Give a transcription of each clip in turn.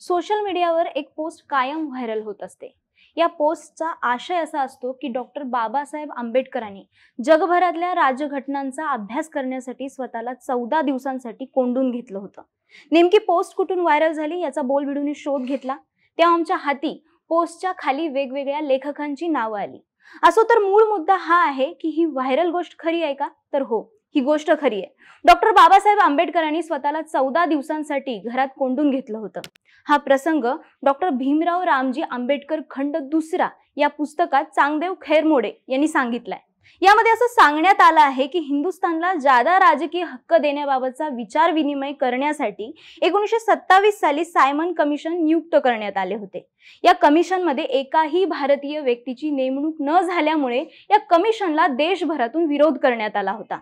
social मीडियावर एक post कायम व्हायरल होत असते या पोस्टचा आशय असा असतो की डॉक्टर बाबासाहेब आंबेडकरांनी जगभरातल्या राजघटनांचा अभ्यास करण्यासाठी स्वतःला चौदा दिवसांसाठी कोंडून घेतलं होतं नेमकी पोस्ट कुठून व्हायरल झाली याचा बोल शोध घेतला तेव्हा आमच्या हाती पोस्टच्या खाली वेगवेगळ्या लेखकांची नावं आली असो तर मूळ मुद्दा हा आहे की ही व्हायरल गोष्ट खरी आहे का तर हो ही गोष्ट खरी आहे डॉक्टर बाबासाहेब आंबेडकरांनी स्वतःला चौदा दिवसांसाठी घरात कोंडून घेतलं होतं हा प्रसंग डॉक्टर भीमराव रामजी आंबेडकर खंड दुसरा या पुस्तकात चांगदेव खैरमोडे यांनी सांगितलाय यामध्ये असं सांगण्यात आलं आहे की हिंदुस्थानला जादा राजकीय हक्क देण्याबाबतचा विचार विनिमय करण्यासाठी एकोणीसशे सत्तावीस साली सायमन कमिशन नियुक्त करण्यात आले होते या कमिशनमध्ये एकाही भारतीय व्यक्तीची नेमणूक न झाल्यामुळे या कमिशनला देशभरातून विरोध करण्यात आला होता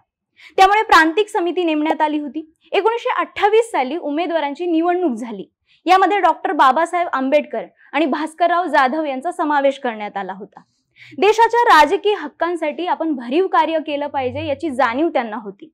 त्यामुळे प्रांतिक समिती नेमण्यात आली होती एकोणीसशे अठ्ठावीस साली उमेदवारांची निवडणूक झाली यामध्ये डॉक्टर बाबासाहेब आंबेडकर आणि भास्करराव जाधव यांचा समावेश करण्यात आला होता देशाच्या राजकीय हक्कांसाठी आपण भरीव कार्य केलं पाहिजे याची जाणीव त्यांना होती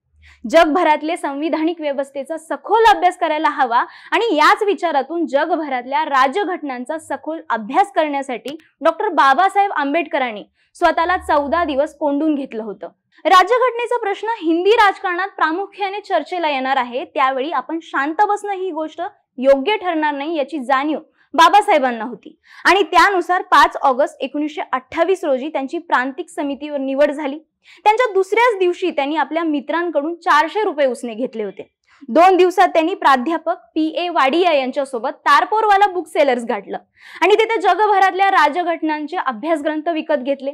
जगभरातले संविधानिक व्यवस्थेचा सखोल अभ्यास करायला हवा आणि याच विचारातून जगभरातल्या राज्यघटनांचा सखोल अभ्यास करण्यासाठी डॉक्टर बाबासाहेब आंबेडकरांनी स्वतःला चौदा दिवस कोंडून घेतलं होतं राज्यघटनेचा प्रश्न हिंदी राजकारणात प्रामुख्याने चर्चेला येणार आहे त्यावेळी आपण शांत बसणं ही गोष्ट योग्य ठरणार नाही याची जाणीव बाबासाहेबांना होती आणि त्यानुसार पाच ऑगस्ट एकोणीसशे अठ्ठावीस रोजी त्यांची प्रांतिक समितीवर निवड झाली त्यांच्या दुसऱ्याच दिवशी त्यांनी आपल्या मित्रांकडून चारशे रुपये उसने घेतले होते दोन दिवसात त्यांनी प्राध्यापक पी ए वाडिया यांच्यासोबत तारपोरवाला बुक सेलर्स गाठलं आणि तिथे जगभरातल्या राजघटनांचे अभ्यास ग्रंथ विकत घेतले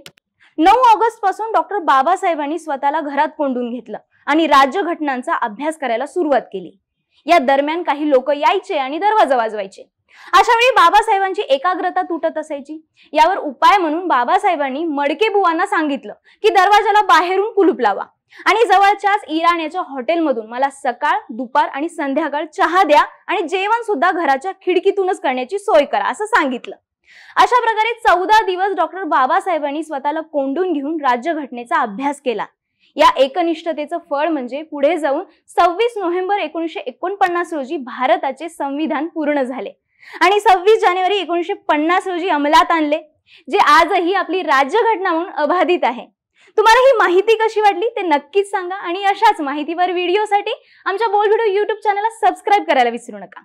नऊ ऑगस्ट पासून डॉक्टर बाबासाहेबांनी स्वतःला घरात कोंडून घेतलं आणि राज्यघटनांचा अभ्यास करायला सुरुवात केली या दरम्यान काही लोक यायचे आणि दरवाजा वाजवायचे अशा वेळी बाबासाहेबांची एकाग्रता तुटत असायची यावर उपाय म्हणून बाबासाहेबांनी मडके बुवांना सांगितलं की दरवाजाला बाहेरून कुलूप लावा आणि जवळच्याच इराण्याच्या हॉटेलमधून मला सकाळ दुपार आणि संध्याकाळ चहा द्या आणि जेवण सुद्धा घराच्या खिडकीतूनच करण्याची सोय करा असं सांगितलं अशा प्रकारे चौदा दिवस डॉक्टर बाबासाहेबांनी स्वतःला कोंडून घेऊन राज्य घटनेचा अभ्यास केला या एकनिष्ठतेचं फळ म्हणजे पुढे जाऊन सव्वीस नोव्हेंबर एकोणीशे एकोणपन्नास रोजी भारताचे संविधान पूर्ण झाले आणि सव्वीस जानेवारी एकोणीसशे पन्नास रोजी अंमलात आणले जे आजही आपली राज्यघटना म्हणून अबाधित आहे तुम्हाला ही माहिती कशी वाटली ते नक्कीच सांगा आणि अशाच माहितीवर व्हिडिओसाठी आमच्या बोल व्हिडिओ युट्यूब चॅनलला सबस्क्राईब करायला विसरू नका